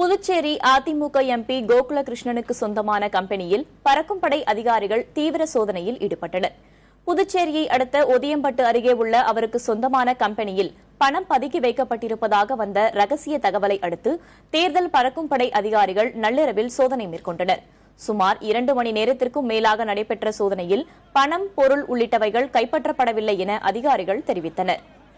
Puducherry AIADMK MP Gokula கிருஷ்ணனுக்கு சொந்தமான கம்பெனியில் பறக்கும் படை அதிகாரிகள் தீவிர சோதனையில் ஈடுபட்டனர் புதுச்சேரியை அடுத்த ஒதியம்பட்டு அருகே உள்ள அவருக்கு சொந்தமான கம்பெனியில் பணம் பதுக்கி வைக்கப்பட்டிருப்பதாக வந்த ரகசிய தகவலை அடுத்து தேர்தல் பறக்கும் படை அதிகாரிகள் நள்ளிரவில் சோதனை மேற்கொண்டனர் சுமார் இரண்டு மணி நேரத்திற்கும் மேலாக நடைபெற்ற சோதனையில் பணம் பொருள் உள்ளிட்டவைகள் கைப்பற்றப்படவில்லை என அதிகாரிகள் தெரிவித்தனா்